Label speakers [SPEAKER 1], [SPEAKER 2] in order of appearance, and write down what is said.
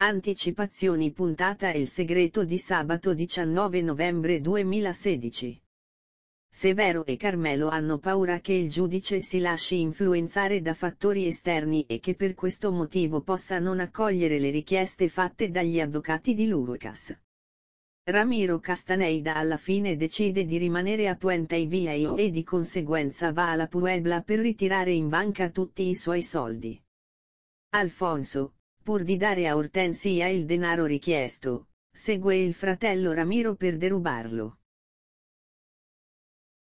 [SPEAKER 1] Anticipazioni puntata Il segreto di sabato 19 novembre 2016. Severo e Carmelo hanno paura che il giudice si lasci influenzare da fattori esterni e che per questo motivo possa non accogliere le richieste fatte dagli avvocati di Lucas. Ramiro Castaneida alla fine decide di rimanere a Puente Viejo e di conseguenza va alla Puebla per ritirare in banca tutti i suoi soldi. Alfonso, Pur di dare a Hortensia il denaro richiesto, segue il fratello Ramiro per derubarlo.